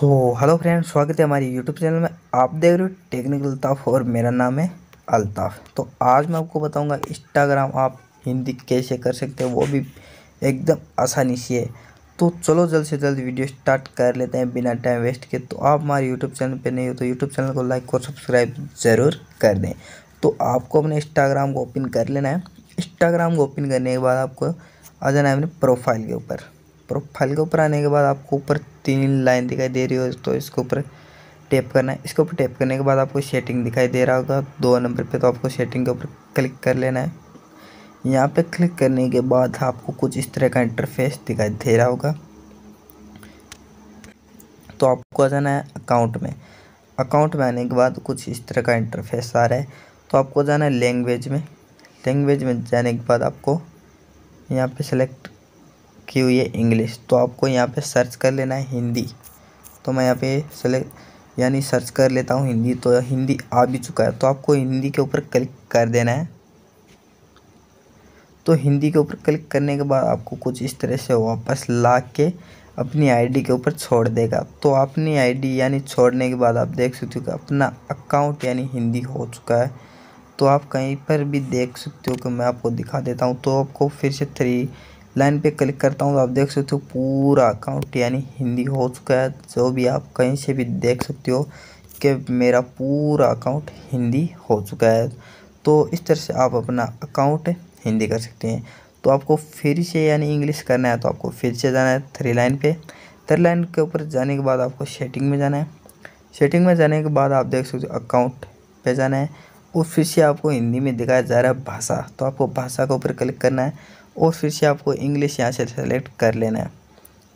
so hello friend स्वागत है हमारे यूट्यूब चैनल में आप देख रहे हो टेक्निकल अल्ताफ़ और मेरा नाम है अल्ताफ़ तो आज मैं आपको बताऊंगा इंस्टाग्राम आप हिंदी कैसे कर सकते हो वो भी एकदम आसानी से तो चलो जल्द से जल्द वीडियो स्टार्ट कर लेते हैं बिना टाइम वेस्ट के तो आप हमारे यूट्यूब चैनल पर नहीं हो तो यूट्यूब चैनल को लाइक और सब्सक्राइब ज़रूर कर दें तो आपको अपने इंस्टाग्राम को ओपन कर लेना है इंस्टाग्राम को ओपन करने के बाद आपको आ जाना है अपने प्रोफाइल के ऊपर प्रोफाइल के ऊपर आने के बाद आपको ऊपर तीन लाइन दिखाई दे रही हो तो इसके ऊपर टैप करना है इसके ऊपर टैप करने के बाद आपको सेटिंग दिखाई दे रहा होगा दो नंबर पे तो आपको सेटिंग के ऊपर क्लिक कर लेना है यहाँ पे क्लिक करने के बाद आपको कुछ इस तरह का इंटरफेस दिखाई दे रहा होगा तो आपको आ जाना है अकाउंट में अकाउंट में आने के बाद कुछ इस तरह का इंटरफेस आ रहा है तो आपको जाना है लैंग्वेज में लैंग्वेज में जाने के बाद आपको यहाँ पर सेलेक्ट रखी हुई है इंग्लिश तो आपको यहाँ पे सर्च कर लेना है हिंदी तो मैं यहाँ पे सेलेक्ट यानी सर्च कर लेता हूँ हिंदी तो हिंदी आ भी चुका है तो आपको हिंदी के ऊपर क्लिक कर देना है तो हिंदी के ऊपर क्लिक करने के बाद आपको कुछ इस तरह से वापस ला के अपनी आईडी के ऊपर छोड़ देगा तो अपनी आईडी यानी छोड़ने के बाद आप देख सकते हो कि अपना अकाउंट यानी हिंदी हो चुका है तो आप कहीं पर भी देख सकते हो कि मैं आपको दिखा देता हूँ तो आपको फिर से थ्री लाइन पे क्लिक करता हूँ तो आप देख सकते हो पूरा अकाउंट यानी हिंदी हो चुका है जो भी आप कहीं से भी देख सकते हो कि मेरा पूरा अकाउंट हिंदी हो चुका है तो इस तरह से आप अपना अकाउंट हिंदी कर सकते हैं तो आपको फिर से यानी इंग्लिश करना है तो आपको फिर से जाना है थ्री लाइन पे थ्री लाइन के ऊपर जाने के बाद आपको सेटिंग में जाना है सेटिंग में जाने के बाद आप देख सकते हो अकाउंट पे जाना है और फिर से आपको हिंदी में दिखाया जा रहा है भाषा तो आपको भाषा के ऊपर क्लिक करना है और फिर से आपको इंग्लिश यहाँ से सेलेक्ट कर लेना है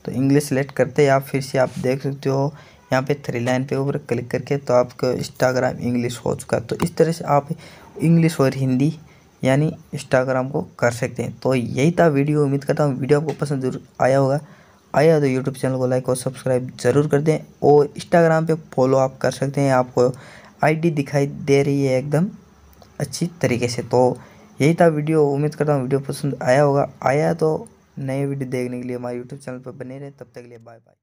तो इंग्लिश सेलेक्ट करते ही आप फिर से आप देख सकते हो यहाँ पे थ्री लाइन पे ऊपर क्लिक करके तो आपका इंस्टाग्राम इंग्लिश हो चुका है तो इस तरह से आप इंग्लिश और हिंदी यानी इंस्टाग्राम को कर सकते हैं तो यही था वीडियो उम्मीद करता हूँ वीडियो आपको पसंद जरूर आया होगा आया तो यूट्यूब चैनल को लाइक और सब्सक्राइब जरूर कर दें और इंस्टाग्राम पर फॉलो आप कर सकते हैं आपको आई दिखाई दे रही है एकदम अच्छी तरीके से तो यही था वीडियो उम्मीद करता हूँ वीडियो पसंद आया होगा आया तो नए वीडियो देखने के लिए हमारे यूट्यूब चैनल पर बने रहे तब तक के लिए बाय बाय